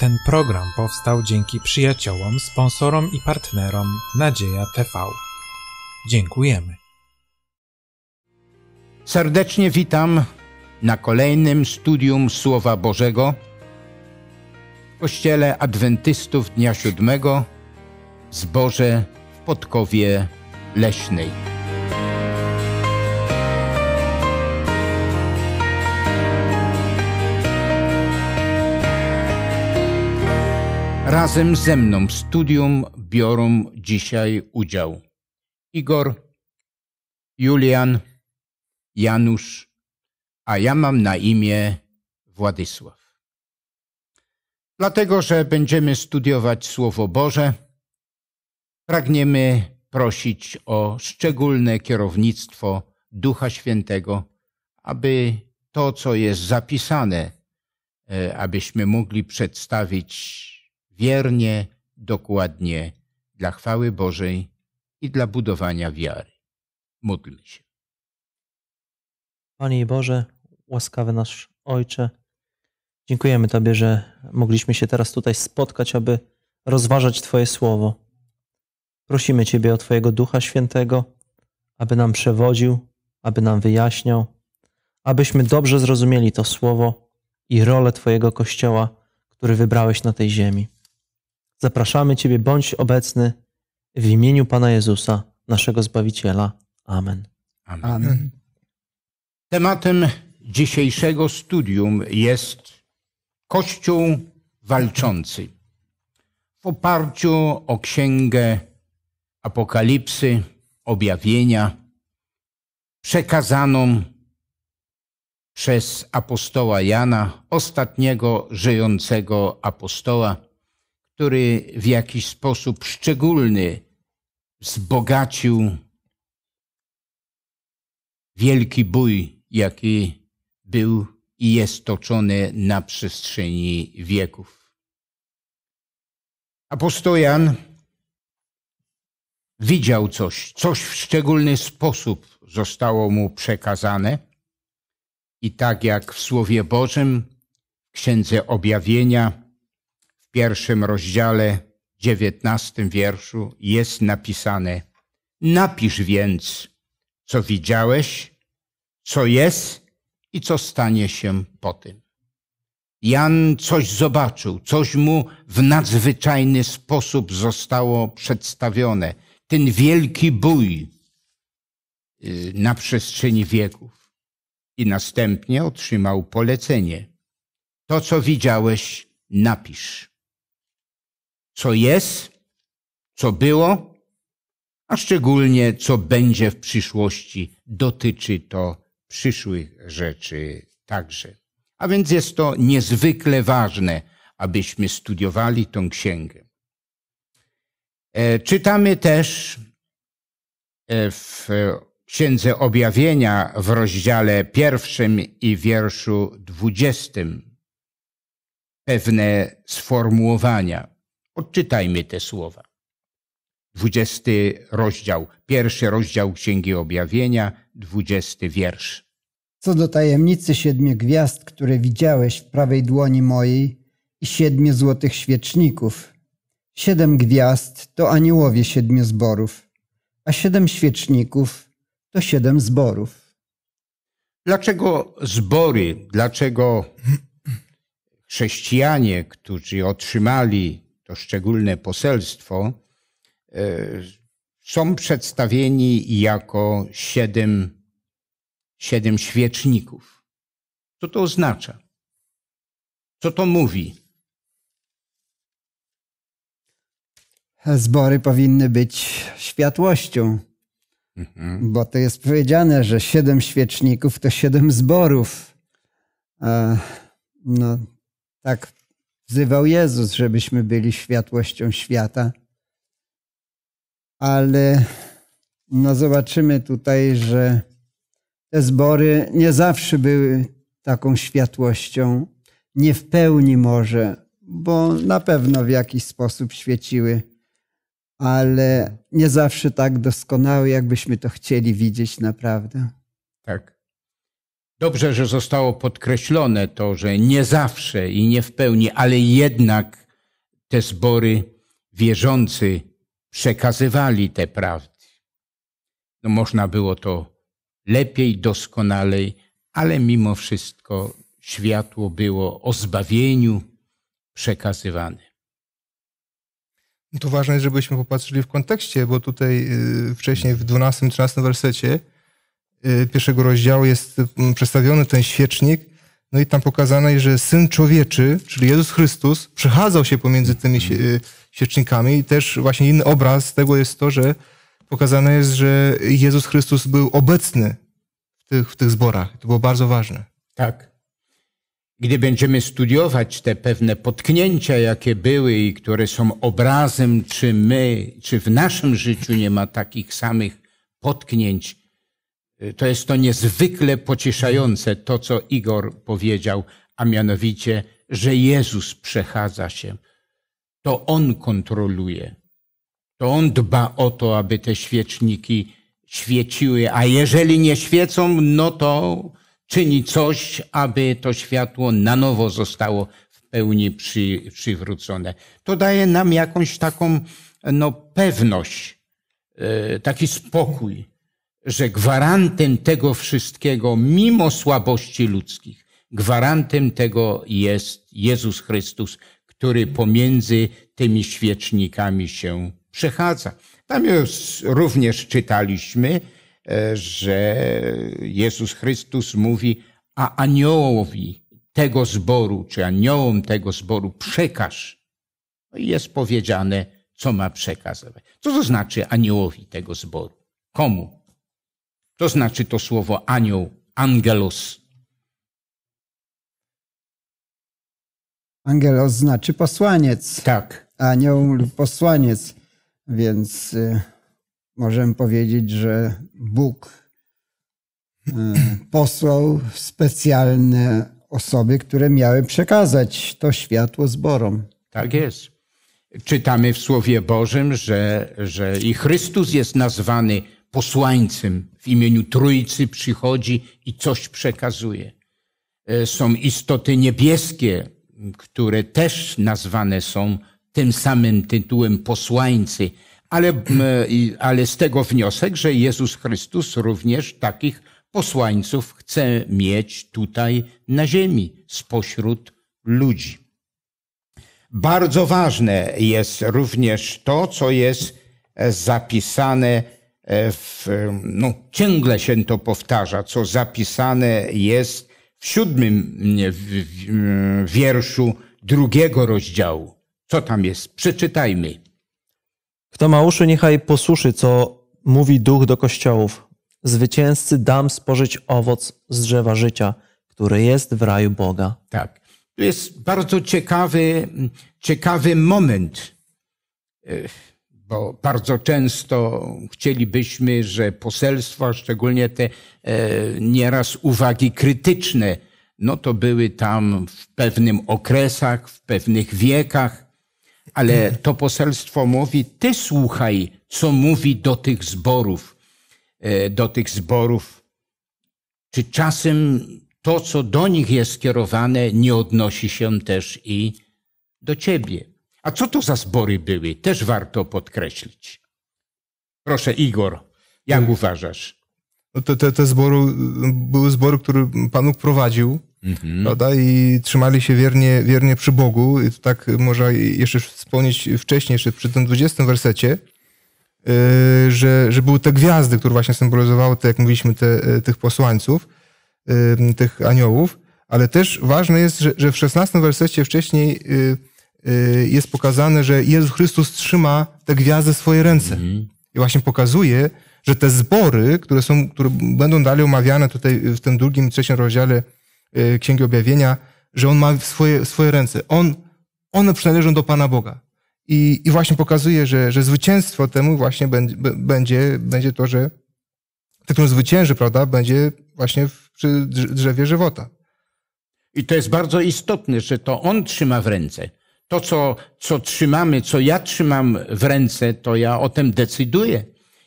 Ten program powstał dzięki przyjaciołom, sponsorom i partnerom Nadzieja TV. Dziękujemy. Serdecznie witam na kolejnym studium Słowa Bożego w Kościele Adwentystów Dnia Siódmego z Boże w Podkowie Leśnej. Razem ze mną w studium biorą dzisiaj udział Igor, Julian, Janusz, a ja mam na imię Władysław. Dlatego, że będziemy studiować Słowo Boże, pragniemy prosić o szczególne kierownictwo Ducha Świętego, aby to, co jest zapisane, e, abyśmy mogli przedstawić wiernie, dokładnie, dla chwały Bożej i dla budowania wiary. Módlmy się. Panie Boże, łaskawy nasz Ojcze, dziękujemy Tobie, że mogliśmy się teraz tutaj spotkać, aby rozważać Twoje słowo. Prosimy Ciebie o Twojego Ducha Świętego, aby nam przewodził, aby nam wyjaśniał, abyśmy dobrze zrozumieli to słowo i rolę Twojego Kościoła, który wybrałeś na tej ziemi. Zapraszamy Ciebie, bądź obecny w imieniu Pana Jezusa, naszego Zbawiciela. Amen. Amen. Amen. Tematem dzisiejszego studium jest Kościół walczący. W oparciu o księgę Apokalipsy, objawienia, przekazaną przez apostoła Jana, ostatniego żyjącego apostoła, który w jakiś sposób szczególny wzbogacił wielki bój, jaki był i jest toczony na przestrzeni wieków. Apostoł Jan widział coś, coś w szczególny sposób zostało mu przekazane. I tak jak w Słowie Bożym, w Księdze Objawienia, pierwszym rozdziale, dziewiętnastym wierszu jest napisane: Napisz więc, co widziałeś, co jest i co stanie się po tym. Jan coś zobaczył, coś mu w nadzwyczajny sposób zostało przedstawione. Ten wielki bój y, na przestrzeni wieków. I następnie otrzymał polecenie. To, co widziałeś, napisz co jest, co było, a szczególnie co będzie w przyszłości. Dotyczy to przyszłych rzeczy także. A więc jest to niezwykle ważne, abyśmy studiowali tą księgę. E, czytamy też e, w Księdze Objawienia w rozdziale pierwszym i wierszu dwudziestym pewne sformułowania. Odczytajmy te słowa. 20 rozdział, pierwszy rozdział Księgi Objawienia, 20 wiersz. Co do tajemnicy siedmiu gwiazd, które widziałeś w prawej dłoni mojej i siedmiu złotych świeczników. Siedem gwiazd to aniołowie siedmiu zborów, a siedem świeczników to siedem zborów. Dlaczego zbory, dlaczego chrześcijanie, którzy otrzymali to szczególne poselstwo, e, są przedstawieni jako siedem, siedem świeczników. Co to oznacza? Co to mówi? Zbory powinny być światłością, mhm. bo to jest powiedziane, że siedem świeczników to siedem zborów. E, no, tak wzywał Jezus, żebyśmy byli światłością świata. Ale no zobaczymy tutaj, że te zbory nie zawsze były taką światłością, nie w pełni może, bo na pewno w jakiś sposób świeciły, ale nie zawsze tak doskonały, jakbyśmy to chcieli widzieć naprawdę. Tak. Dobrze, że zostało podkreślone to, że nie zawsze i nie w pełni, ale jednak te zbory wierzący przekazywali te prawdy. No można było to lepiej, doskonalej, ale mimo wszystko światło było o zbawieniu przekazywane. No to ważne, żebyśmy popatrzyli w kontekście, bo tutaj y, wcześniej w 12-13 wersecie Y, pierwszego rozdziału jest mm, przedstawiony ten świecznik, no i tam pokazane, że Syn Człowieczy, czyli Jezus Chrystus, przechadzał się pomiędzy tymi y, świecznikami i też właśnie inny obraz tego jest to, że pokazane jest, że Jezus Chrystus był obecny w tych, w tych zborach. To było bardzo ważne. Tak. Gdy będziemy studiować te pewne potknięcia, jakie były i które są obrazem, czy my, czy w naszym życiu nie ma takich samych potknięć, Y, to jest to niezwykle pocieszające to, co Igor powiedział, a mianowicie, że Jezus przechadza się. To On kontroluje. To On dba o to, aby te świeczniki świeciły, a jeżeli nie świecą, no to czyni coś, aby to światło na nowo zostało w pełni przy, przywrócone. To daje nam jakąś taką no, pewność, y, taki spokój że gwarantem tego wszystkiego, mimo słabości ludzkich, gwarantem tego jest Jezus Chrystus, który pomiędzy tymi świecznikami się przechadza. Tam już również czytaliśmy, e, że Jezus Chrystus mówi, a aniołowi tego zboru, czy aniołom tego zboru przekaż. No I Jest powiedziane, co ma przekazać. Co to znaczy aniołowi tego zboru? Komu? To znaczy to słowo anioł, angelos. Angelos znaczy posłaniec. Tak. Anioł lub posłaniec. Więc y, możemy powiedzieć, że Bóg y, posłał specjalne osoby, które miały przekazać to światło zborom. Tak jest. Czytamy w Słowie Bożym, że, że i Chrystus jest nazwany posłańcem w imieniu Trójcy przychodzi i coś przekazuje. E, są istoty niebieskie, które też nazwane są tym samym tytułem posłańcy, ale, e, ale z tego wniosek, że Jezus Chrystus również takich posłańców chce mieć tutaj na ziemi, spośród ludzi. Bardzo ważne jest również to, co jest e, zapisane E, w, no, ciągle się to powtarza, co zapisane jest w siódmym wierszu drugiego rozdziału. Co tam jest? Przeczytajmy. Kto ma uszy, niechaj posłuszy, co mówi duch do kościołów. Zwycięzcy dam spożyć owoc z drzewa życia, który jest w raju Boga. Tak. To jest bardzo ciekawy, ciekawy moment e, bo bardzo często chcielibyśmy, że poselstwa, szczególnie te e, nieraz uwagi krytyczne, no to były tam w pewnym okresach, w pewnych wiekach, ale to poselstwo mówi, ty słuchaj, co mówi do tych zborów, e, do tych zborów. Czy czasem to, co do nich jest skierowane, nie odnosi się też i do ciebie? A co to za zbory były? Też warto podkreślić. Proszę, Igor, jak y, uważasz? No te, te, te zbory, były zbory, który Pan prowadził, mhm. I trzymali się wiernie, wiernie przy Bogu. I to tak można jeszcze wspomnieć wcześniej, jeszcze przy tym 20 wersecie, y, że, że były te gwiazdy, które właśnie symbolizowały, te, jak mówiliśmy, te, e, tych posłańców, y, tych aniołów. Ale też ważne jest, że, że w 16 wersecie wcześniej Y, jest pokazane, że Jezus Chrystus trzyma te gwiazdy w swoje ręce. Mhm. I właśnie pokazuje, że te zbory, które, są, które będą dalej omawiane tutaj w tym drugim, trzecim rozdziale y, Księgi Objawienia, że on ma swoje, swoje ręce. On, one przynależą do Pana Boga. I, i właśnie pokazuje, że, że zwycięstwo temu właśnie będzie, będzie to, że ten, który zwycięży, prawda, będzie właśnie przy drzewie żywota. I to jest bardzo istotne, że to on trzyma w ręce. To, co, co trzymamy, co ja trzymam w ręce, to ja o tym decyduję.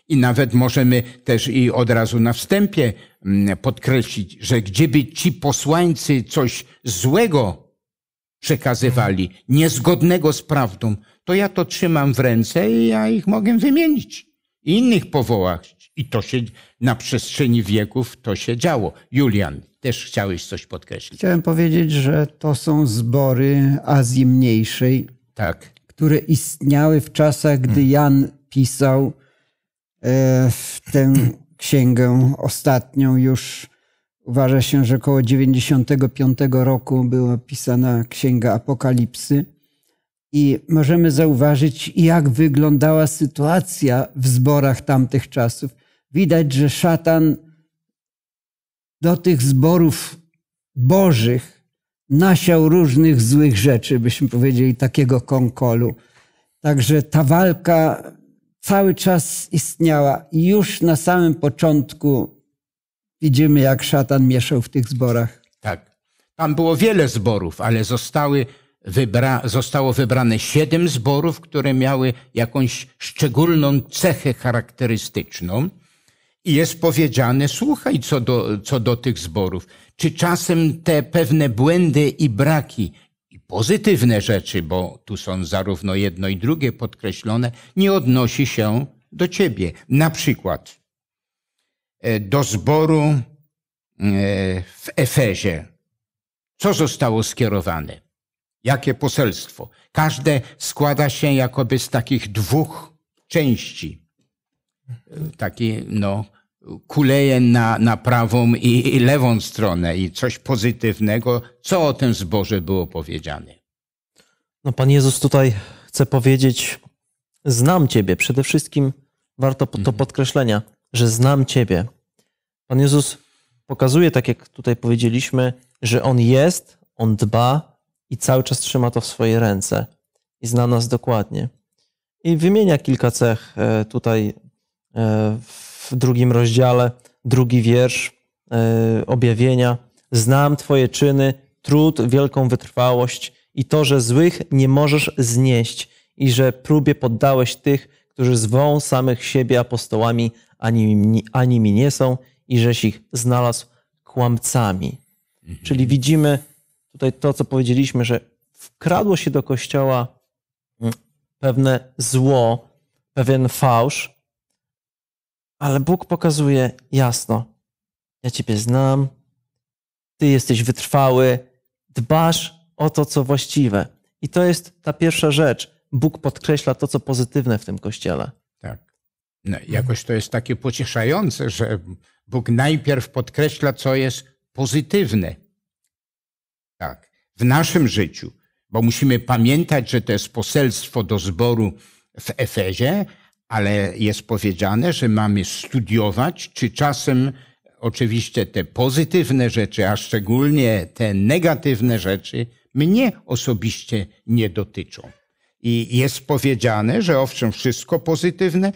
I nawet możemy też i od razu na wstępie mm, podkreślić, że gdzieby ci posłańcy coś złego przekazywali, niezgodnego z prawdą, to ja to trzymam w ręce i ja ich mogę wymienić. I innych powołać. I to się na przestrzeni wieków to się działo. Julian, też chciałeś coś podkreślić. Chciałem powiedzieć, że to są zbory Azji Mniejszej, tak. które istniały w czasach, gdy hmm. Jan pisał e, tę księgę ostatnią już. Uważa się, że około 95 roku była pisana księga Apokalipsy. I możemy zauważyć, jak wyglądała sytuacja w zborach tamtych czasów widać, że szatan do tych zborów bożych nasiał różnych złych rzeczy, byśmy powiedzieli, takiego konkolu. Także ta walka cały czas istniała i już na samym początku widzimy, jak szatan mieszał w tych zborach. Tak. Tam było wiele zborów, ale zostały wybra zostało wybrane siedem zborów, które miały jakąś szczególną cechę charakterystyczną. I jest powiedziane, słuchaj, co do, co do tych zborów, czy czasem te pewne błędy i braki, i pozytywne rzeczy, bo tu są zarówno jedno i drugie podkreślone, nie odnosi się do ciebie. Na przykład e, do zboru e, w Efezie. Co zostało skierowane? Jakie poselstwo? Każde składa się jakoby z takich dwóch części taki no, kuleje na, na prawą i, i lewą stronę i coś pozytywnego, co o tym zboże było powiedziane. No, Pan Jezus tutaj chce powiedzieć: Znam Ciebie. Przede wszystkim warto to mhm. podkreślenia, że znam Ciebie. Pan Jezus pokazuje, tak jak tutaj powiedzieliśmy, że On jest, On dba i cały czas trzyma to w swoje ręce i zna nas dokładnie. I wymienia kilka cech e, tutaj E, w drugim rozdziale, drugi wiersz e, objawienia. Znam Twoje czyny, trud, wielką wytrwałość i to, że złych nie możesz znieść i że próbie poddałeś tych, którzy zwą samych siebie apostołami, ani, ani mi nie są i żeś ich znalazł kłamcami. Mhm. Czyli widzimy tutaj to, co powiedzieliśmy, że wkradło się do kościoła mm, pewne zło, pewien fałsz, ale Bóg pokazuje jasno: Ja Ciebie znam, Ty jesteś wytrwały, dbasz o to, co właściwe. I to jest ta pierwsza rzecz. Bóg podkreśla to, co pozytywne w tym kościele. Tak. No, jakoś to jest takie pocieszające, że Bóg najpierw podkreśla, co jest pozytywne. Tak. W naszym życiu, bo musimy pamiętać, że to jest poselstwo do zboru w Efezie, ale jest powiedziane, że mamy studiować, czy czasem oczywiście te pozytywne rzeczy, a szczególnie te negatywne rzeczy, mnie osobiście nie dotyczą. I jest powiedziane, że owszem, wszystko pozytywne,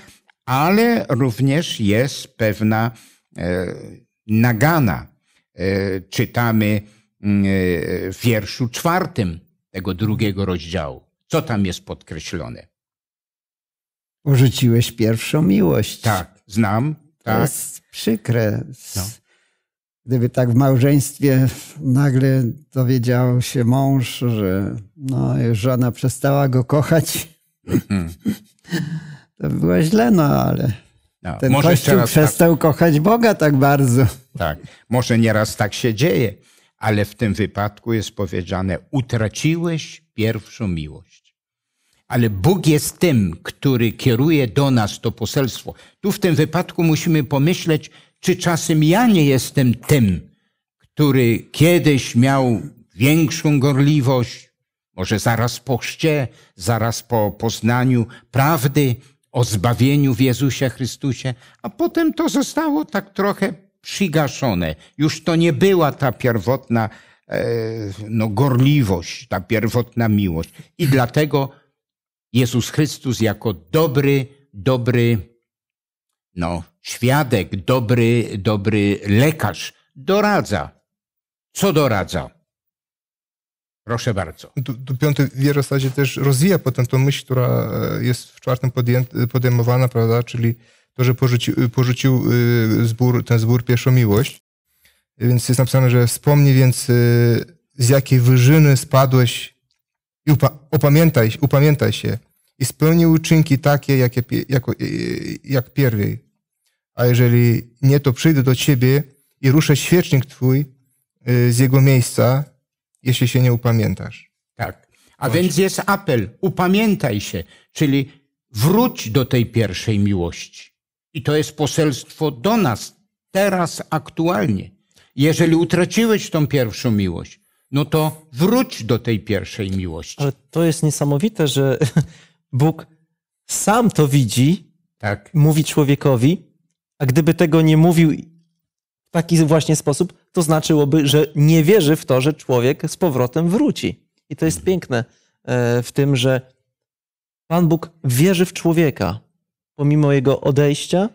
ale również jest pewna e, nagana. E, czytamy mm, e, w wierszu czwartym tego drugiego rozdziału. Co tam jest podkreślone? Porzuciłeś pierwszą miłość. Tak, znam. Tak. To jest przykre. No. Gdyby tak w małżeństwie nagle dowiedział się mąż, że no, żona przestała go kochać, mhm. to było źle, no ale no, ten może kościół tak. przestał tak... kochać Boga tak bardzo. Tak, może nieraz tak się dzieje, ale w tym wypadku jest powiedziane, utraciłeś pierwszą miłość ale Bóg jest tym, który kieruje do nas to poselstwo. Tu w tym wypadku musimy pomyśleć, czy czasem ja nie jestem tym, który kiedyś miał większą gorliwość, może zaraz po chrzcie, zaraz po poznaniu prawdy o zbawieniu w Jezusie Chrystusie, a potem to zostało tak trochę przygaszone. Już to nie była ta pierwotna e, no, gorliwość, ta pierwotna miłość. I dlatego Jezus Chrystus jako dobry, dobry no, świadek, dobry, dobry lekarz doradza. Co doradza? Proszę bardzo. Tu, tu piąty wiersz w zasadzie też rozwija potem tą myśl, która e, jest w czwartym e, podejmowana, prawda? Czyli to, że porzuci, e, porzucił zbór, ten zbór pierwszą miłość. Więc jest napisane, że wspomnij więc, z jakiej wyżyny spadłeś i upa- opamiętaj, upamiętaj się i spełnij uczynki takie, jakie, e, jak, jak pierwej. A jeżeli nie, to przyjdę do ciebie i ruszę świecznik twój e, z jego miejsca, jeśli się nie upamiętasz. Tak. A więc jest apel, upamiętaj się, czyli wróć do tej pierwszej miłości. I to jest poselstwo do nas, teraz, aktualnie. Jeżeli utraciłeś tą pierwszą miłość, no to wróć do tej pierwszej miłości. Ale to jest niesamowite, że Bóg sam to widzi, tak. mówi człowiekowi, a gdyby tego nie mówił w taki właśnie sposób, to znaczyłoby, że nie wierzy w to, że człowiek z powrotem wróci. I to jest mhm. piękne e, w tym, że Pan Bóg wierzy w człowieka. Pomimo jego odejścia,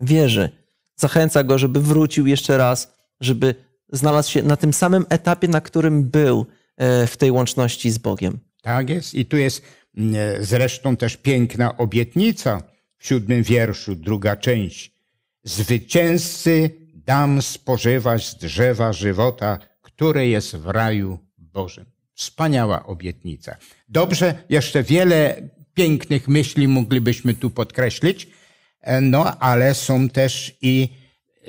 wierzy. Zachęca go, żeby wrócił jeszcze raz, żeby znalazł się na tym samym etapie, na którym był e, w tej łączności z Bogiem. Tak jest. I tu jest mm, e, zresztą też piękna obietnica w siódmym wierszu, druga część. Zwycięzcy dam spożywać z drzewa żywota, które jest w raju Bożym. Wspaniała obietnica. Dobrze, jeszcze wiele pięknych myśli moglibyśmy tu podkreślić, e, no ale są też i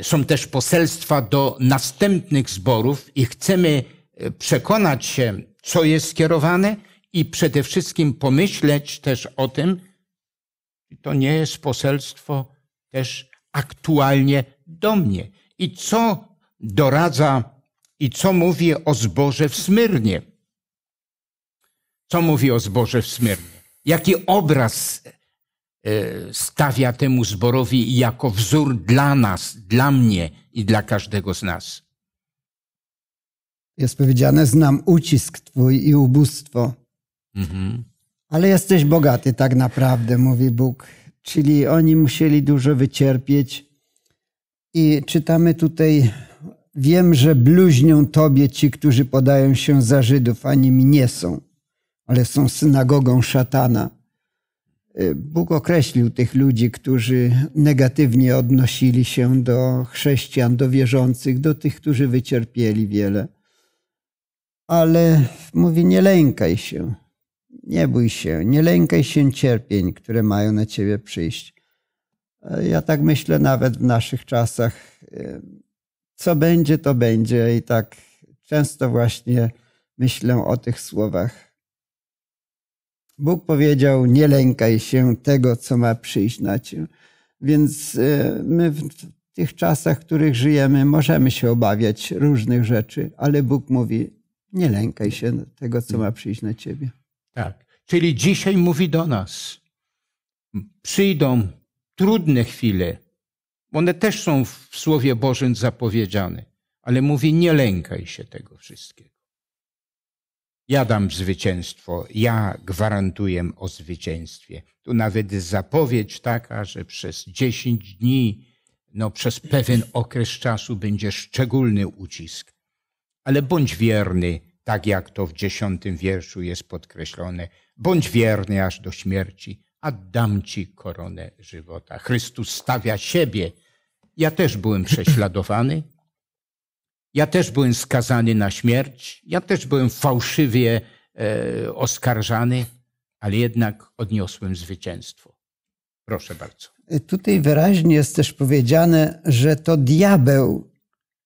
są też poselstwa do następnych zborów i chcemy e, przekonać się, co jest skierowane i przede wszystkim pomyśleć też o tym, czy to nie jest poselstwo też aktualnie do mnie. I co doradza i co mówi o zboże w Smyrnie? Co mówi o zboże w Smyrnie? Jaki obraz E, stawia temu zborowi jako wzór dla nas, dla mnie i dla każdego z nas. Jest powiedziane: Znam ucisk Twój i ubóstwo. Mhm. Ale jesteś bogaty, tak naprawdę, mówi Bóg. Czyli oni musieli dużo wycierpieć. I czytamy tutaj: Wiem, że bluźnią Tobie ci, którzy podają się za Żydów, a nimi nie są, ale są synagogą szatana Y, Bóg określił tych ludzi, którzy negatywnie odnosili się do chrześcijan, do wierzących, do tych, którzy wycierpieli wiele. Ale mówi: Nie lękaj się, nie bój się, nie lękaj się cierpień, które mają na ciebie przyjść. Ja tak myślę nawet w naszych czasach. Y, co będzie, to będzie, i tak często właśnie myślę o tych słowach Bóg powiedział: Nie lękaj się tego, co ma przyjść na cię. Więc e, my w tych czasach, w których żyjemy, możemy się obawiać różnych rzeczy, ale Bóg mówi: Nie lękaj się tego, co ma przyjść na ciebie. Tak. Czyli dzisiaj mówi do nas: Przyjdą trudne chwile. One też są w Słowie Bożym zapowiedziane, ale mówi: Nie lękaj się tego wszystkiego. Ja dam zwycięstwo, ja gwarantuję o zwycięstwie. Tu nawet zapowiedź taka, że przez 10 dni, no przez pewien okres czasu będzie szczególny ucisk. Ale bądź wierny, tak jak to w dziesiątym wierszu jest podkreślone, bądź wierny aż do śmierci, a dam ci koronę żywota. Chrystus stawia siebie. Ja też byłem prześladowany, ja też byłem skazany na śmierć, ja też byłem fałszywie e, oskarżany, ale jednak odniosłem zwycięstwo. Proszę bardzo. E, tutaj wyraźnie jest też powiedziane, że to diabeł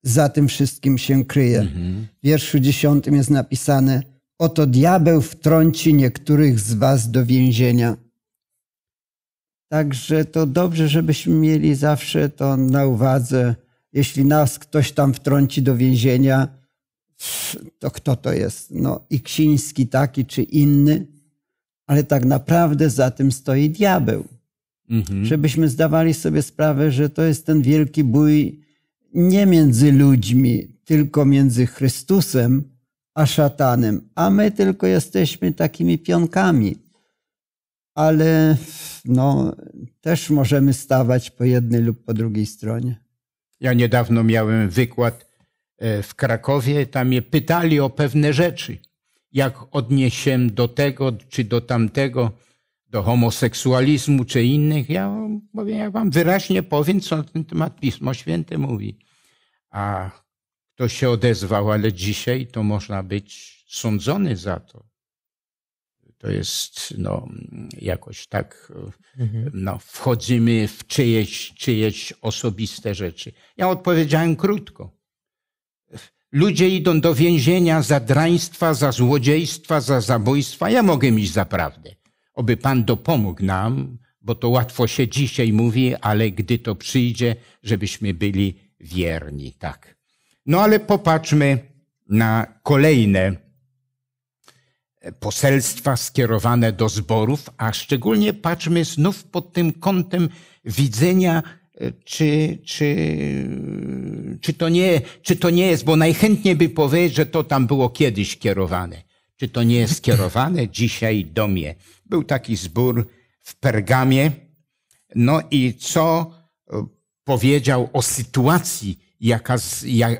za tym wszystkim się kryje. Mhm. W wierszu dziesiątym jest napisane: Oto diabeł wtrąci niektórych z was do więzienia. Także to dobrze, żebyśmy mieli zawsze to na uwadze jeśli nas ktoś tam wtrąci do więzienia, to kto to jest? No i Ksiński taki czy inny, ale tak naprawdę za tym stoi diabeł. Mhm. Żebyśmy zdawali sobie sprawę, że to jest ten wielki bój nie między ludźmi, tylko między Chrystusem a szatanem, a my tylko jesteśmy takimi pionkami. Ale no, też możemy stawać po jednej lub po drugiej stronie. Ja niedawno miałem wykład e, w Krakowie, tam mnie pytali o pewne rzeczy. Jak odniesiem do tego, czy do tamtego, do homoseksualizmu, czy innych. Ja mówię, ja wam wyraźnie powiem, co na ten temat Pismo Święte mówi. A ktoś się odezwał, ale dzisiaj to można być sądzony za to to jest no, jakoś tak, mhm. no, wchodzimy w czyjeś, czyjeś osobiste rzeczy. Ja odpowiedziałem krótko. Ludzie idą do więzienia za draństwa, za złodziejstwa, za zabójstwa. Ja mogę iść za prawdę. Oby Pan dopomógł nam, bo to łatwo się dzisiaj mówi, ale gdy to przyjdzie, żebyśmy byli wierni, tak. No ale popatrzmy na kolejne E, poselstwa skierowane do zborów, a szczególnie patrzmy znów pod tym kątem widzenia, e, czy, czy, czy, to nie, czy to nie jest, bo najchętniej by powiedzieć, że to tam było kiedyś kierowane. Czy to nie jest skierowane dzisiaj do mnie? Był taki zbór w Pergamie. No i co e, powiedział o sytuacji, jaka,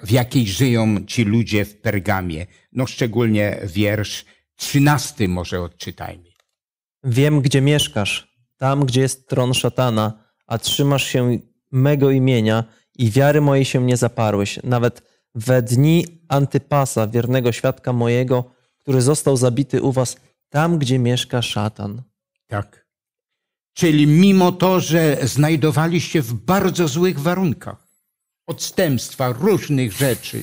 w jakiej żyją ci ludzie w Pergamie? No szczególnie wiersz 13 może odczytajmy. Wiem, gdzie mieszkasz, tam, gdzie jest tron szatana, a trzymasz się mego imienia i wiary mojej się nie zaparłeś. Nawet we dni Antypasa, wiernego świadka mojego, który został zabity u was, tam, gdzie mieszka szatan. Tak. Czyli mimo to, że znajdowaliście w bardzo złych warunkach, odstępstwa, różnych rzeczy,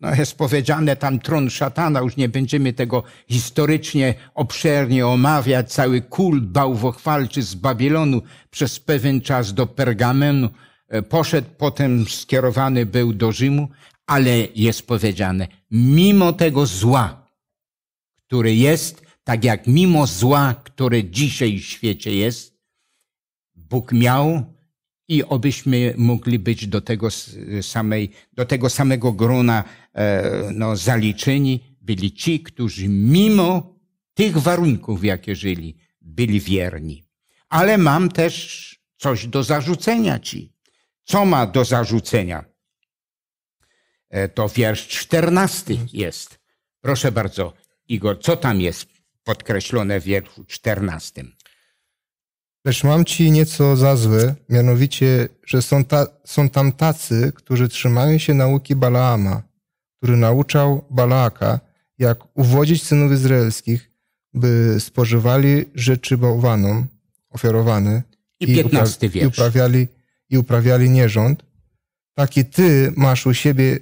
no jest powiedziane tam tron szatana, już nie będziemy tego historycznie obszernie omawiać, cały kult bałwochwalczy z Babilonu przez pewien czas do Pergamenu e, poszedł, potem skierowany był do Rzymu, ale jest powiedziane, mimo tego zła, który jest, tak jak mimo zła, które dzisiaj w świecie jest, Bóg miał i obyśmy mogli być do tego, samej, do tego samego grona E, no, zaliczeni byli ci, którzy mimo tych warunków, jakie żyli, byli wierni. Ale mam też coś do zarzucenia ci. Co ma do zarzucenia? E, to wiersz czternasty jest. Proszę bardzo, Igor, co tam jest podkreślone w wierszu czternastym? Lecz mam ci nieco za złe, mianowicie, że są, ta, są tam tacy, którzy trzymają się nauki Balaama, który nauczał Balaaka, jak uwodzić synów izraelskich, by spożywali rzeczy bałwanom ofiarowane i, i, upra- i, uprawiali, i uprawiali nierząd, taki ty masz u siebie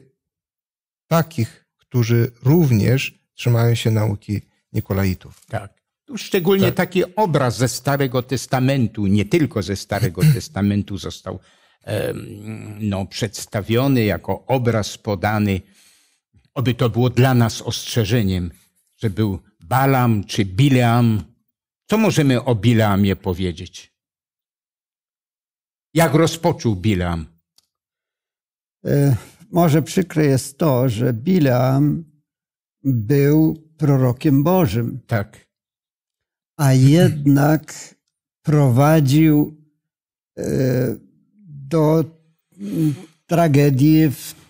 takich, którzy również trzymają się nauki Nikolaitów. Tak. Tu szczególnie tak. taki obraz ze Starego Testamentu, nie tylko ze Starego Testamentu został no, przedstawiony jako obraz podany Oby to było dla nas ostrzeżeniem, że był Balam czy Bileam. Co możemy o Bileamie powiedzieć? Jak rozpoczął Bileam? E, może przykre jest to, że Bileam był prorokiem Bożym. Tak. A jednak prowadził e, do tragedii w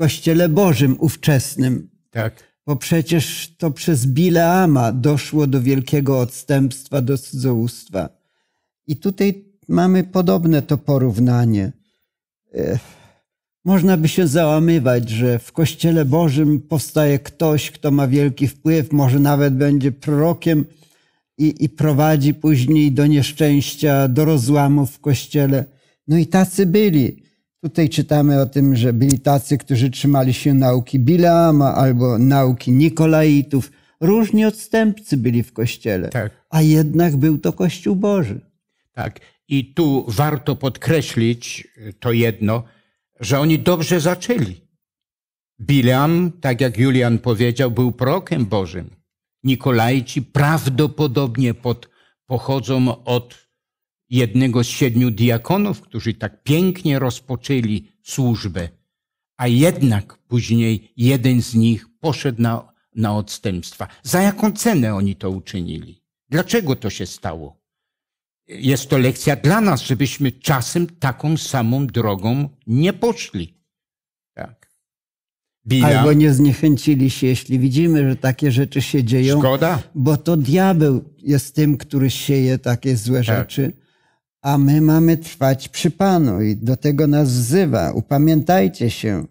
Kościele Bożym ówczesnym. Tak. Bo przecież to przez Bileama doszło do wielkiego odstępstwa, do cudzołóstwa. I tutaj mamy podobne to porównanie. Można by się załamywać, że w Kościele Bożym powstaje ktoś, kto ma wielki wpływ, może nawet będzie prorokiem i, i prowadzi później do nieszczęścia, do rozłamu w Kościele. No i tacy byli. Tutaj czytamy o tym, że byli tacy, którzy trzymali się nauki Bileama albo nauki Nikolaitów. Różni odstępcy byli w kościele, tak. a jednak był to Kościół Boży. Tak. I tu warto podkreślić y, to jedno, że oni dobrze zaczęli. Bileam, tak jak Julian powiedział, był prokiem Bożym. Nikolajci prawdopodobnie pod, pochodzą od jednego z siedmiu diakonów, którzy tak pięknie rozpoczęli służbę, a jednak później jeden z nich poszedł na, na odstępstwa. Za jaką cenę oni to uczynili? Dlaczego to się stało? Jest to lekcja dla nas, żebyśmy czasem taką samą drogą nie poszli. Tak. Albo nie zniechęcili się, jeśli widzimy, że takie rzeczy się dzieją. Szkoda. Bo to diabeł jest tym, który sieje takie złe tak. rzeczy a my mamy trwać przy Panu i do tego nas wzywa. Upamiętajcie się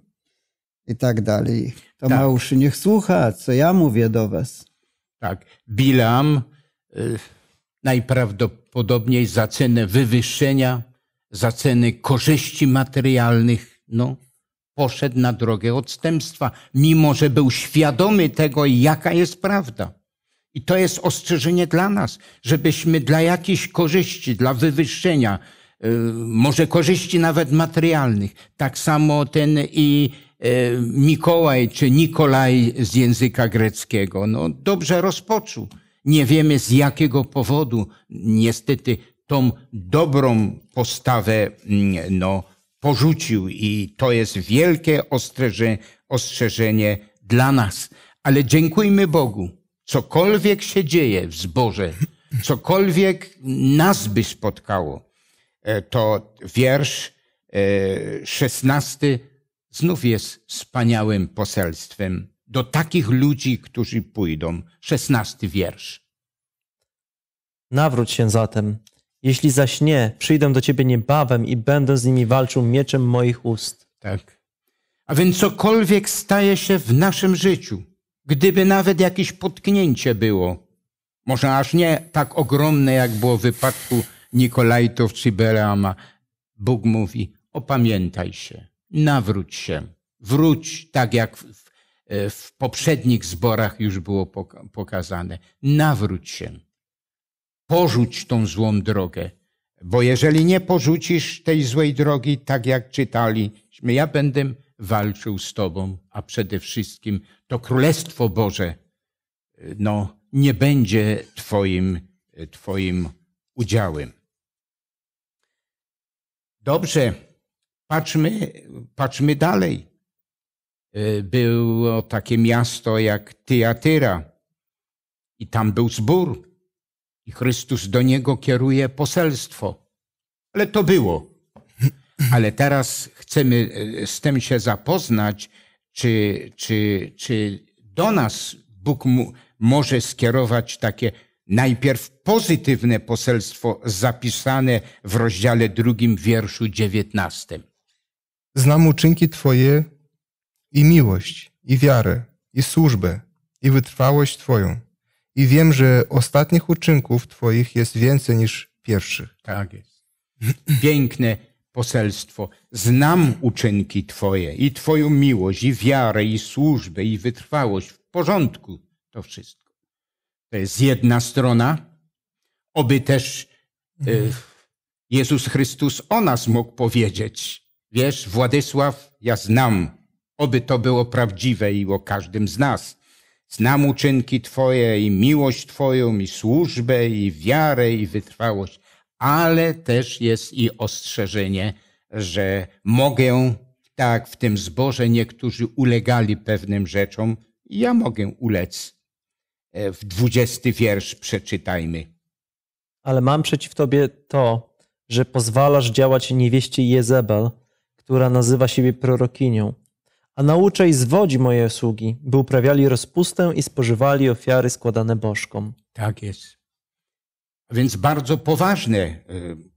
i tak dalej. To tak. ma uszy, niech słucha, co ja mówię do was. Tak, Bilam y, najprawdopodobniej za cenę wywyższenia, za cenę korzyści materialnych, no, poszedł na drogę odstępstwa, mimo że był świadomy tego, jaka jest prawda. I to jest ostrzeżenie dla nas, żebyśmy dla jakiejś korzyści, dla wywyższenia, y, może korzyści nawet materialnych, tak samo ten i y, Mikołaj czy Nikolaj z języka greckiego, no dobrze rozpoczął. Nie wiemy z jakiego powodu niestety tą dobrą postawę mm, no, porzucił i to jest wielkie ostrzeże, ostrzeżenie dla nas. Ale dziękujmy Bogu, cokolwiek się dzieje w zborze, cokolwiek nas by spotkało, e, to wiersz e, szesnasty znów jest wspaniałym poselstwem do takich ludzi, którzy pójdą. Szesnasty wiersz. Nawróć się zatem. Jeśli zaś nie, przyjdę do ciebie niebawem i będę z nimi walczył mieczem moich ust. Tak. A więc cokolwiek staje się w naszym życiu, gdyby nawet jakieś potknięcie było. Może aż nie tak ogromne, jak było w wypadku Nikolajtów czy Beleama. Bóg mówi, opamiętaj się, nawróć się, wróć tak jak w, w e, poprzednich zborach już było pokazane. Nawróć się, porzuć tą złą drogę, bo jeżeli nie porzucisz tej złej drogi, tak jak czytaliśmy, ja będę walczył z Tobą, a przede wszystkim to Królestwo Boże y, no, nie będzie Twoim, y, twoim udziałem. Dobrze, patrzmy, patrzmy dalej. Y, było takie miasto jak Tyatyra i tam był zbór i Chrystus do niego kieruje poselstwo. Ale to było ale teraz chcemy e, z się zapoznać, czy, czy, czy do nas Bóg może skierować takie najpierw pozytywne poselstwo zapisane w rozdziale drugim, wierszu dziewiętnastym. Znam uczynki Twoje i miłość, i wiarę, i służbę, i wytrwałość Twoją. I wiem, że ostatnich uczynków Twoich jest więcej niż pierwszych. Tak jest. Piękne poselstwo. Znam uczynki Twoje i Twoją miłość, i wiarę, i służbę, i wytrwałość. W porządku to wszystko. To jest jedna strona. Oby też y, Jezus Chrystus o nas mógł powiedzieć. Wiesz, Władysław, ja znam. Oby to było prawdziwe i o każdym z nas. Znam uczynki Twoje i miłość Twoją, i służbę, i wiarę, i wytrwałość ale też jest i ostrzeżenie, że mogę, tak w tym zborze niektórzy ulegali pewnym rzeczom, ja mogę ulec. E, w dwudziesty wiersz przeczytajmy. Ale mam przeciw tobie to, że pozwalasz działać niewieście Jezebel, która nazywa siebie prorokinią. A naucza i zwodzi moje sługi, by uprawiali rozpustę i spożywali ofiary składane bożkom. Tak jest. Więc bardzo poważne e,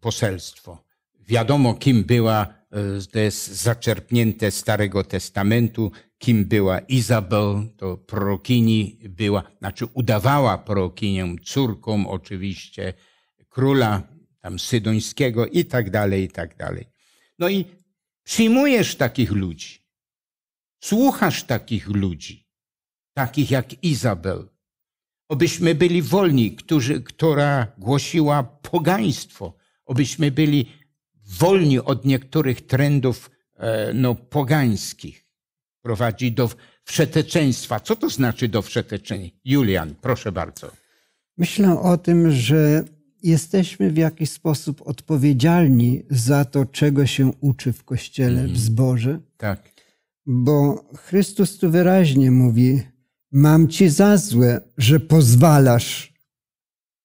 poselstwo. Wiadomo, kim była, e, to jest zaczerpnięte Starego Testamentu, kim była Izabel, to prorokini była, znaczy udawała prorokinię, córką oczywiście króla tam sydońskiego i tak dalej, i tak dalej. No i przyjmujesz takich ludzi, słuchasz takich ludzi, takich jak Izabel, Obyśmy byli wolni, którzy, która głosiła pogaństwo. Obyśmy byli wolni od niektórych trendów e, no, pogańskich. Prowadzi do wszeteczeństwa. Co to znaczy do wszeteczeństwa? Julian, proszę bardzo. Myślę o tym, że jesteśmy w jakiś sposób odpowiedzialni za to, czego się uczy w kościele, mm. w mhm. zborze. Tak. Bo Chrystus tu wyraźnie mówi: mam ci za złe, że pozwalasz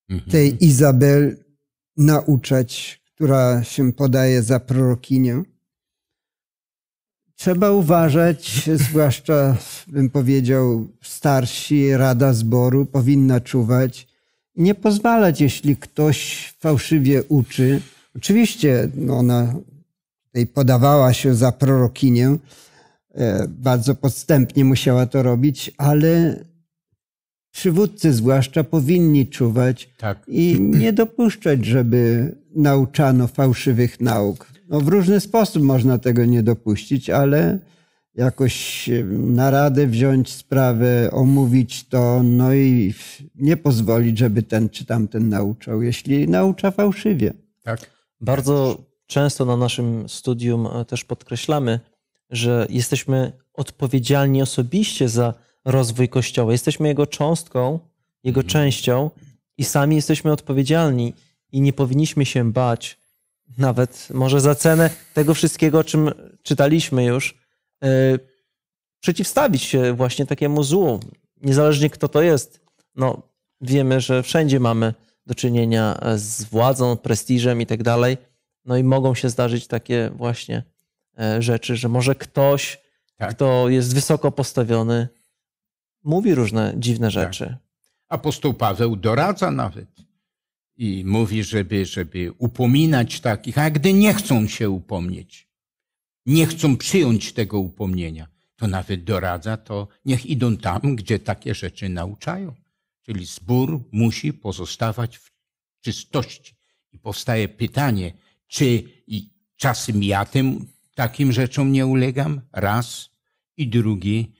mhm. tej Izabel nauczać, która się podaje za prorokinię. Trzeba uważać, zwłaszcza bym powiedział, starsi, rada zboru powinna czuwać nie pozwalać, jeśli ktoś fałszywie uczy. Oczywiście no ona tutaj podawała się za prorokinię, E, bardzo podstępnie musiała to robić, ale przywódcy zwłaszcza powinni czuwać tak. i nie dopuszczać, żeby nauczano fałszywych nauk. No, w różny sposób można tego nie dopuścić, ale jakoś na radę wziąć sprawę, omówić to, no i nie pozwolić, żeby ten czy tamten nauczał, jeśli naucza fałszywie. Tak. Bardzo często na naszym studium e, też podkreślamy, że jesteśmy odpowiedzialni osobiście za rozwój Kościoła. Jesteśmy jego cząstką, jego mhm. częścią i sami jesteśmy odpowiedzialni i nie powinniśmy się bać, nawet może za cenę tego wszystkiego, o czym czytaliśmy już, yy, przeciwstawić się właśnie takiemu złu. Niezależnie kto to jest, no wiemy, że wszędzie mamy do czynienia z władzą, prestiżem i tak dalej. No i mogą się zdarzyć takie właśnie E, rzeczy, że może ktoś, tak. kto jest wysoko postawiony, mówi różne dziwne tak. rzeczy. Tak. Apostoł Paweł doradza nawet i mówi, żeby, żeby upominać takich, a gdy nie chcą się upomnieć, nie chcą przyjąć tego upomnienia, to nawet doradza to, niech idą tam, gdzie takie rzeczy nauczają. Czyli zbór musi pozostawać w czystości. I powstaje pytanie, czy i czasem ja tym Takim rzeczom nie ulegam raz i drugi,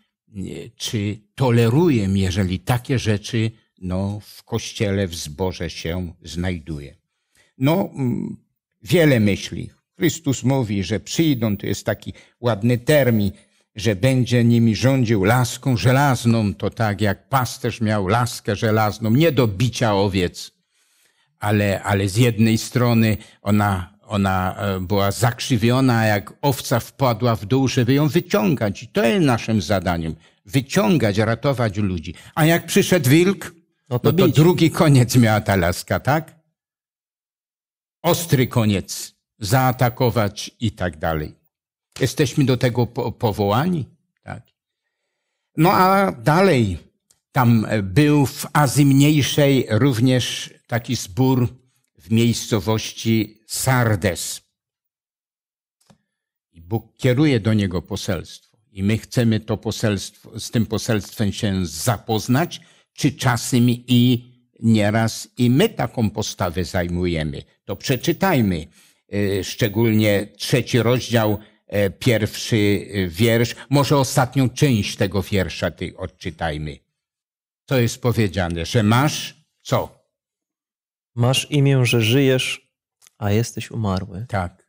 czy toleruję, jeżeli takie rzeczy no, w kościele, w zboże się znajduje. No, mm, wiele myśli. Chrystus mówi, że przyjdą, to jest taki ładny termin, że będzie nimi rządził laską żelazną, to tak jak pasterz miał laskę żelazną, nie do bicia owiec, ale, ale z jednej strony ona ona e, była zakrzywiona, jak owca wpadła w dół, żeby ją wyciągać. I to jest naszym zadaniem. Wyciągać, ratować ludzi. A jak przyszedł wilk, no to, no to drugi koniec miała ta laska, tak? Ostry koniec. Zaatakować i tak dalej. Jesteśmy do tego powołani, tak? No a dalej, tam e, był w Azji Mniejszej również taki zbór w miejscowości Sardes. I Bóg kieruje do niego poselstwo. I my chcemy to poselstwo, z tym poselstwem się zapoznać, czy czasem i nieraz i my taką postawę zajmujemy. To przeczytajmy, e, szczególnie trzeci rozdział, e, pierwszy e, wiersz, może ostatnią część tego wiersza ty odczytajmy. To jest powiedziane, że masz co? Masz imię, że żyjesz, a jesteś umarły. Tak.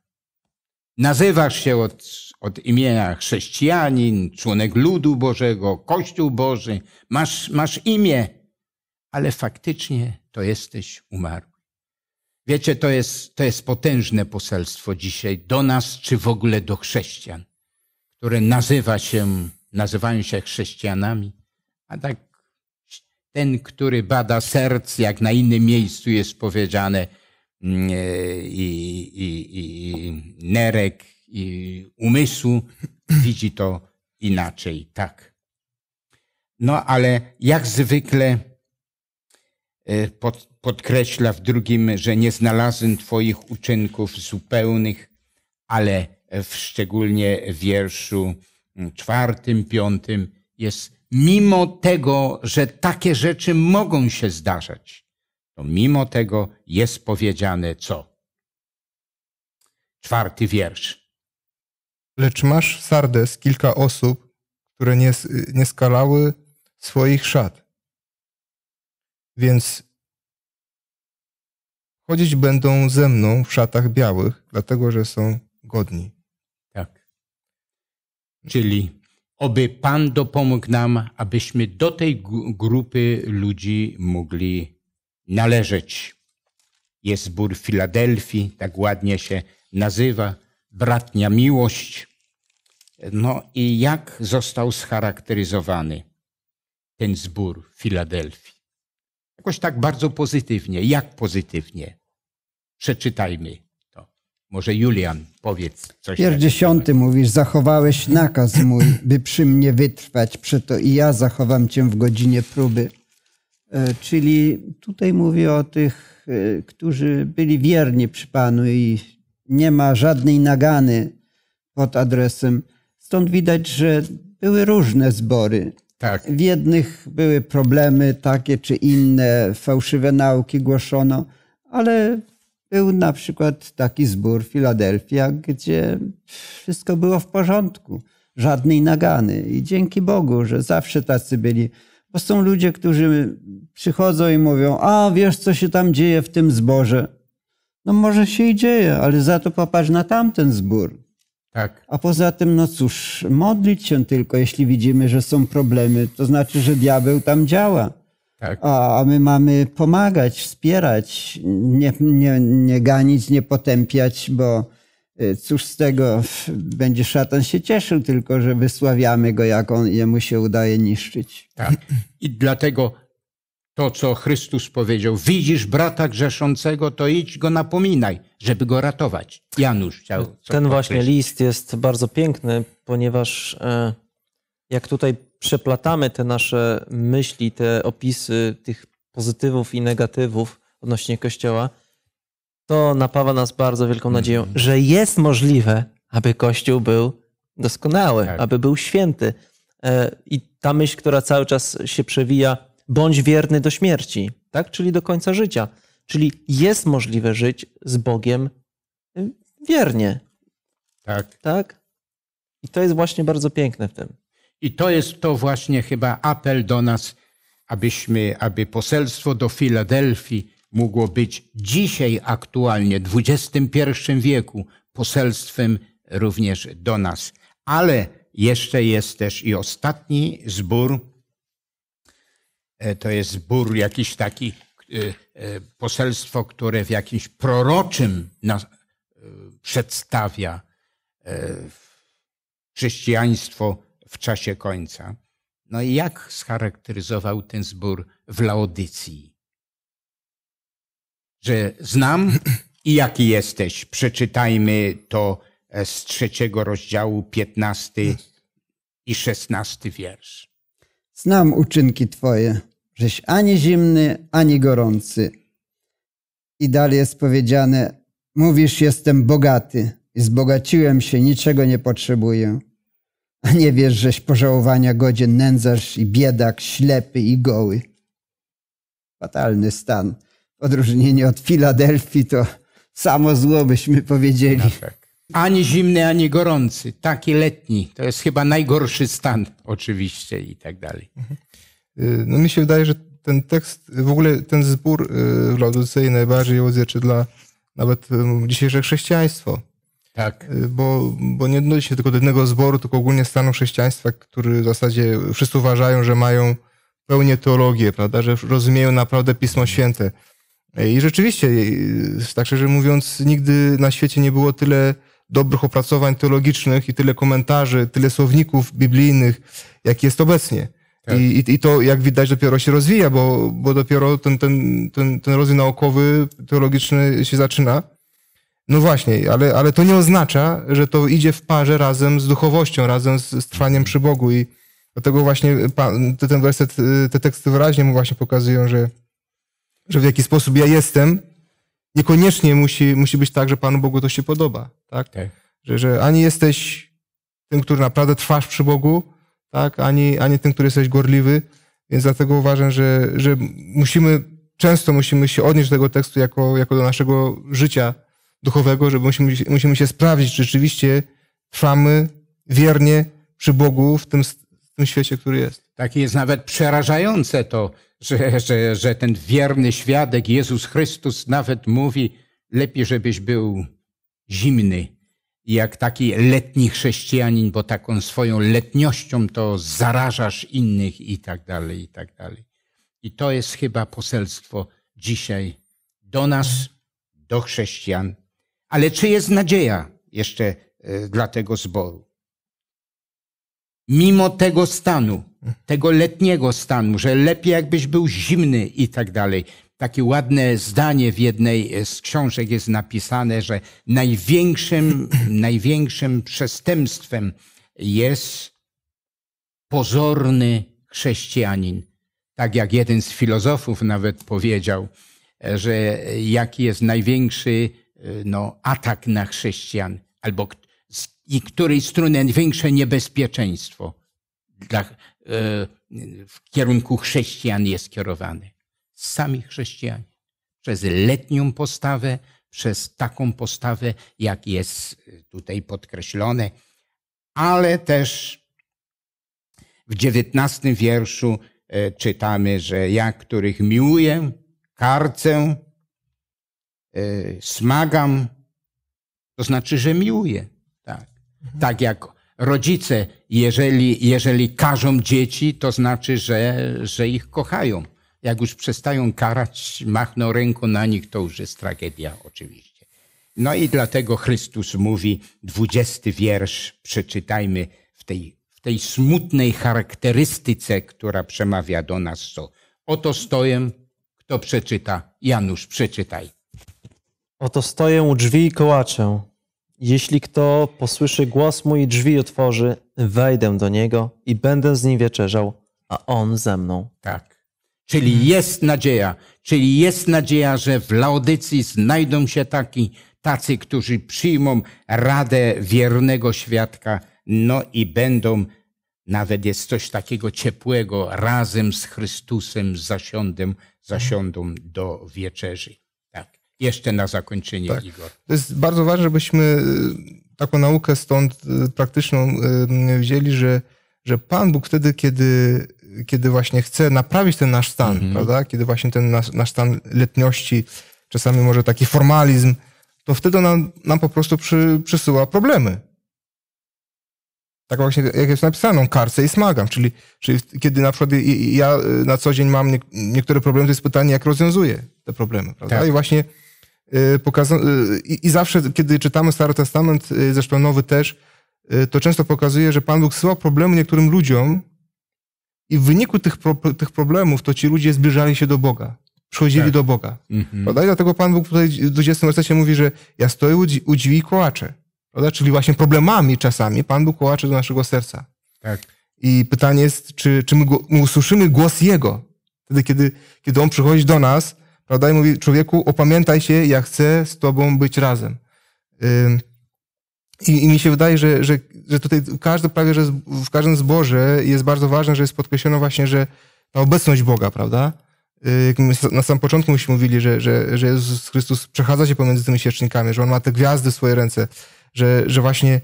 Nazywasz się od, od imienia chrześcijanin, członek ludu Bożego, Kościół Boży. Masz, masz imię, ale faktycznie to jesteś umarły. Wiecie, to jest, to jest potężne poselstwo dzisiaj do nas, czy w ogóle do chrześcijan, które nazywa się, nazywają się chrześcijanami, a tak ten, który bada serc, jak na innym miejscu jest powiedziane, mm, e, i, i, i nerek, i umysłu, widzi to inaczej, tak. No ale jak zwykle e, pod, podkreśla w drugim, że nie znalazłem Twoich uczynków zupełnych, ale w szczególnie wierszu mm, czwartym, piątym jest mimo tego, że takie rzeczy mogą się zdarzać, to mimo tego jest powiedziane co? Czwarty wiersz. Lecz masz Sardes kilka osób, które nie, nie skalały swoich szat. Więc chodzić będą ze mną w szatach białych, dlatego że są godni. Tak. Czyli Oby Pan dopomógł nam, abyśmy do tej grupy ludzi mogli należeć. Jest zbór Filadelfii, tak ładnie się nazywa, bratnia miłość. No i jak został scharakteryzowany ten zbór Filadelfii? Jakoś tak bardzo pozytywnie. Jak pozytywnie? Przeczytajmy. Może Julian, powiedz coś. Pierdziesiąty mówisz, zachowałeś nakaz mój, by przy mnie wytrwać, Przy to i ja zachowam cię w godzinie próby. E, czyli tutaj mówię o tych, e, którzy byli wierni przy Panu i nie ma żadnej nagany pod adresem. Stąd widać, że były różne zbory. Tak. W jednych były problemy takie czy inne, fałszywe nauki głoszono, ale był na przykład taki zbór Filadelfia, gdzie wszystko było w porządku, żadnej nagany. I dzięki Bogu, że zawsze tacy byli. Bo są ludzie, którzy przychodzą i mówią: A wiesz, co się tam dzieje w tym zborze? No może się i dzieje, ale za to popatrz na tamten zbór. Tak. A poza tym, no cóż, modlić się tylko, jeśli widzimy, że są problemy, to znaczy, że diabeł tam działa. Tak. A, my mamy pomagać, wspierać, nie, nie, nie ganić, nie potępiać, bo y, cóż z tego, będzie szatan się cieszył tylko, że wysławiamy go, jak on, jemu się udaje niszczyć. Tak. I dlatego to, co Chrystus powiedział, widzisz brata grzeszącego, to idź go napominaj, żeby go ratować. Janusz chciał. Ten właśnie list jest bardzo piękny, ponieważ e, jak tutaj przeplatamy te nasze myśli, te opisy tych pozytywów i negatywów odnośnie Kościoła, to napawa nas bardzo wielką mhm. nadzieją, mm -hmm. że jest możliwe, aby Kościół był doskonały, tak. aby był święty. E, I ta myśl, która cały czas się przewija, bądź wierny do śmierci, tak? czyli do końca życia. Czyli jest możliwe żyć z Bogiem y, wiernie. Tak. Tak? I to jest właśnie bardzo piękne w tym. I to jest to właśnie chyba apel do nas, abyśmy, aby poselstwo do Filadelfii mogło być dzisiaj aktualnie, w XXI wieku, poselstwem również do nas. Ale jeszcze jest też i ostatni zbór, e, to jest zbór jakiś taki, e, e, poselstwo, które w jakimś proroczym nas, przedstawia chrześcijaństwo w czasie końca. No i jak scharakteryzował ten zbór w Laodycji? Że znam i jaki jesteś. Przeczytajmy to e, z trzeciego rozdziału, piętnasty i szesnasty wiersz. Znam uczynki Twoje, żeś ani zimny, ani gorący. I dalej jest powiedziane, mówisz jestem bogaty i zbogaciłem się, niczego nie potrzebuję a nie wiesz, żeś pożałowania godzien nędzarz i biedak, ślepy i goły. Fatalny stan. Odróżnienie od Filadelfii to samo zło byśmy powiedzieli. No tak. Ani zimny, ani gorący. Taki letni. To jest chyba najgorszy stan oczywiście i tak dalej. Mhm. Y, no mi się wydaje, że ten tekst, w ogóle ten zbór y, w Laodycei najbardziej odzwierciedla nawet y, dzisiejsze chrześcijaństwo. Tak. Y, bo, bo nie odnosi się tylko do jednego zboru, tylko ogólnie stanu chrześcijaństwa, który w zasadzie wszyscy uważają, że mają pełnię teologię, prawda, że rozumieją naprawdę Pismo Święte. I rzeczywiście, y, y, tak szczerze mówiąc, nigdy na świecie nie było tyle dobrych opracowań teologicznych i tyle komentarzy, tyle słowników biblijnych, jak jest obecnie. Tak. I, I, to, jak widać, dopiero się rozwija, bo, bo dopiero ten, ten, ten, ten rozwój naukowy, teologiczny się zaczyna. No właśnie, ale, ale to nie oznacza, że to idzie w parze razem z duchowością, razem z, z trwaniem przy Bogu i dlatego właśnie pan, ten werset, y, te teksty wyraźnie mu właśnie pokazują, że, że w jaki sposób ja jestem, niekoniecznie musi, musi być tak, że Panu Bogu to się podoba, tak? Okay. Tak. Że, że ani jesteś tym, który naprawdę trwasz przy Bogu, tak? Ani, ani tym, który jesteś gorliwy, więc dlatego uważam, że, że musimy, często musimy się odnieść do tego tekstu jako, jako do naszego życia, duchowego, że musimy, musimy się sprawdzić, czy rzeczywiście trwamy wiernie przy Bogu w tym, w tym świecie, który jest. Takie jest nawet przerażające to, że, że, że ten wierny świadek Jezus Chrystus nawet mówi, lepiej żebyś był zimny, jak taki letni chrześcijanin, bo taką swoją letniością to zarażasz innych i tak dalej, i tak dalej. I to jest chyba poselstwo dzisiaj do nas, do chrześcijan, ale czy jest nadzieja jeszcze e, dla tego zboru? Mimo tego stanu, tego letniego stanu, że lepiej jakbyś był zimny i tak dalej. Takie ładne zdanie w jednej e, z książek jest napisane, że największym, największym przestępstwem jest pozorny chrześcijanin. Tak jak jeden z filozofów nawet powiedział, e, że jaki jest największy no, atak na chrześcijan albo i której strony największe niebezpieczeństwo dla, e, w kierunku chrześcijan jest kierowany. Sami chrześcijanie. Przez letnią postawę, przez taką postawę, jak jest tutaj podkreślone, ale też w dziewiętnastym wierszu e, czytamy, że ja, których miłuję, karcę, E, smagam, to znaczy, że miłuję. Tak, mhm. tak jak rodzice, jeżeli, jeżeli karzą dzieci, to znaczy, że, że ich kochają. Jak już przestają karać, machną ręką na nich, to już jest tragedia oczywiście. No i dlatego Chrystus mówi, dwudziesty wiersz przeczytajmy w tej, w tej smutnej charakterystyce, która przemawia do nas. Co? Oto stoję, kto przeczyta? Janusz, przeczytaj. Oto stoję u drzwi i kołaczę. Jeśli kto posłyszy głos mój i drzwi otworzy, wejdę do niego i będę z nim wieczerzał, a on ze mną. Tak. Czyli jest nadzieja. Czyli jest nadzieja, że w Laodycji znajdą się taki, tacy, którzy przyjmą radę wiernego świadka, no i będą, nawet jest coś takiego ciepłego, razem z Chrystusem zasiądą, zasiądą do wieczerzy. Jeszcze na zakończenie, tak. Igor. To jest bardzo ważne, żebyśmy y, taką naukę stąd y, praktyczną y, wzięli, że, że Pan Bóg wtedy, kiedy, kiedy właśnie chce naprawić ten nasz stan, mhm. prawda? Kiedy właśnie ten nasz, nasz stan letniości, czasami może taki formalizm, to wtedy nam, nam po prostu przy, przysyła problemy. Tak właśnie, jak jest napisane, karcę i smagam, czyli, czyli kiedy na przykład ja na co dzień mam niektóre problemy, to jest pytanie, jak rozwiązuję te problemy, prawda? Tak. I właśnie Y, pokaza- y, i, i zawsze, kiedy czytamy Stary Testament, y, zresztą Nowy też, to często pokazuje, że Pan Bóg zsyła problemy niektórym ludziom i w wyniku tych, pro, tych problemów to ci ludzie zbliżali się do Boga, przychodzili tak. do Boga. Mhm. dlatego Pan Bóg tutaj w 20 wersecie mówi, że ja stoję u, u drzwi i kołaczę. Prawda? Czyli właśnie problemami czasami Pan Bóg kołacze do naszego serca. Tak. I pytanie jest, czy, czy my, go, my usłyszymy głos Jego, wtedy kiedy, kiedy On przychodzi do nas, Prawda? I mówi, człowieku, opamiętaj się, ja chcę z tobą być razem. I, I, mi się wydaje, że, że, że tutaj każdy, prawie że w każdym zborze jest bardzo ważne, że jest podkreślone właśnie, że ta obecność Boga, prawda? Yy, na sam początku myśmy mówili, że, że, że Jezus Chrystus przechadza się pomiędzy tymi świecznikami, że On ma te gwiazdy w swoje ręce, że, że właśnie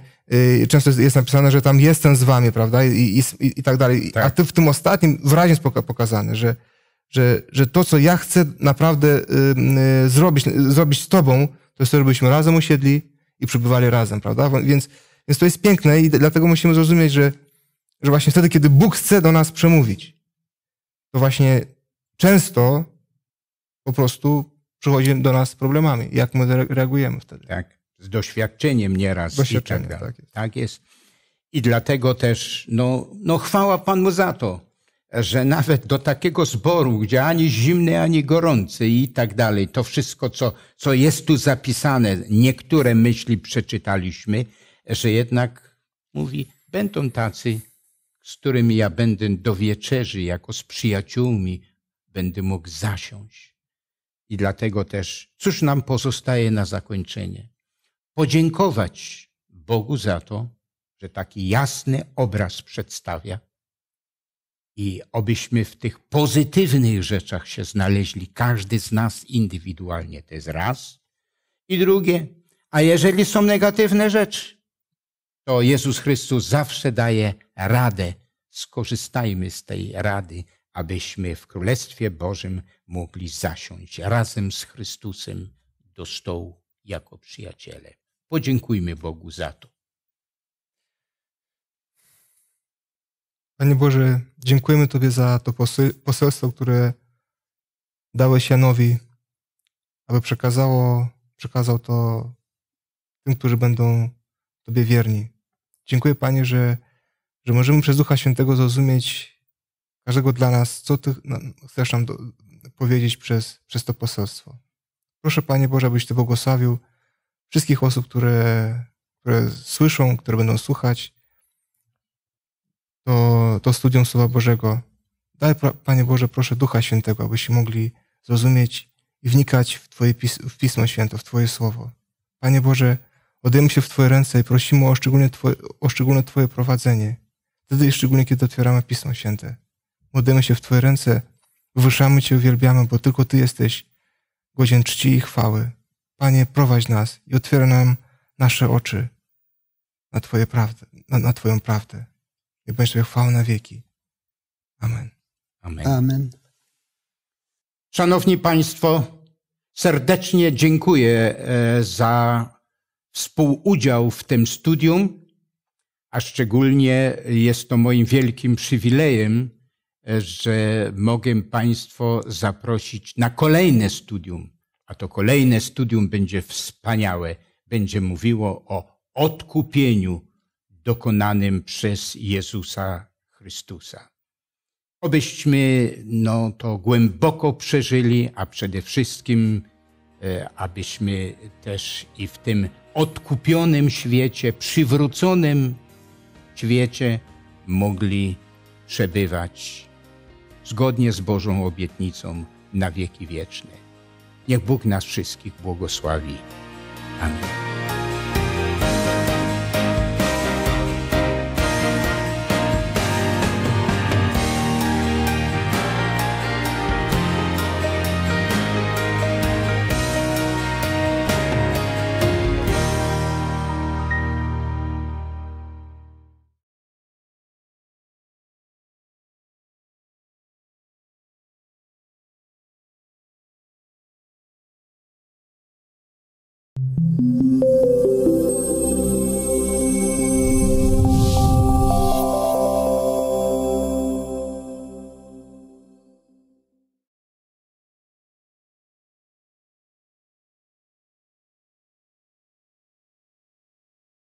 yy, często jest napisane, że tam jestem z wami, prawda? I, i, i tak dalej. Tak. A ty w tym ostatnim wyraźnie jest pokazane, że, że, że to, co ja chcę naprawdę y, zrobić, zrobić z tobą, to jest to robiliśmy razem usiedli i przybywali razem, prawda? Więc, więc to jest piękne i dlatego musimy zrozumieć, że, że właśnie wtedy, kiedy Bóg chce do nas przemówić, to właśnie często po prostu przychodzi do nas z problemami. Jak my reagujemy wtedy? Tak, z doświadczeniem nieraz Doświadczenie, i tak dalej. Tak jest. Tak jest. I dlatego też, no, no chwała Panu za to, że nawet do takiego zboru, gdzie ani zimny, ani gorący i tak dalej, to wszystko, co, co jest tu zapisane, niektóre myśli przeczytaliśmy, że jednak mówi, będą tacy, z którymi ja będę do wieczerzy, jako z przyjaciółmi, będę mógł zasiąść. I dlatego też, cóż nam pozostaje na zakończenie? Podziękować Bogu za to, że taki jasny obraz przedstawia i obyśmy w tych pozytywnych rzeczach się znaleźli, każdy z nas indywidualnie, to jest raz. I drugie, a jeżeli są negatywne rzeczy, to Jezus Chrystus zawsze daje radę. Skorzystajmy z tej rady, abyśmy w Królestwie Bożym mogli zasiąść razem z Chrystusem do stołu jako przyjaciele. Podziękujmy Bogu za to. Panie Boże, dziękujemy Tobie za to poselstwo, które dałeś Janowi, aby przekazało, przekazał to tym, którzy będą Tobie wierni. Dziękuję Panie, że, że możemy przez Ducha Świętego zrozumieć każdego dla nas, co Ty no, chcesz nam do, powiedzieć przez, przez to poselstwo. Proszę Panie Boże, abyś Ty błogosławił wszystkich osób, które, które słyszą, które będą słuchać, to studium Słowa Bożego. Daj, Panie Boże, proszę Ducha Świętego, abyśmy mogli zrozumieć i wnikać w, Twoje pis w Pismo Święte, w Twoje Słowo. Panie Boże, oddajemy się w Twoje ręce i prosimy o, szczególnie twoje, o szczególne Twoje prowadzenie. Wtedy szczególnie, kiedy otwieramy Pismo Święte. Oddajemy się w Twoje ręce, wywyższamy Cię, uwielbiamy, bo tylko Ty jesteś godzien czci i chwały. Panie, prowadź nas i otwieraj nam nasze oczy na, twoje prawdę, na, na Twoją prawdę i będziesz Tobie chwała na wieki. Amen. Amen. Amen. Szanowni Państwo, serdecznie dziękuję e, za współudział w tym studium, a szczególnie jest to moim wielkim przywilejem, e, że mogę Państwo zaprosić na kolejne studium, a to kolejne studium będzie wspaniałe, będzie mówiło o odkupieniu dokonanym przez Jezusa Chrystusa. Obyśmy no, to głęboko przeżyli, a przede wszystkim, e, abyśmy też i w tym odkupionym świecie, przywróconym świecie mogli przebywać zgodnie z Bożą obietnicą na wieki wieczne. Niech Bóg nas wszystkich błogosławi. Amen.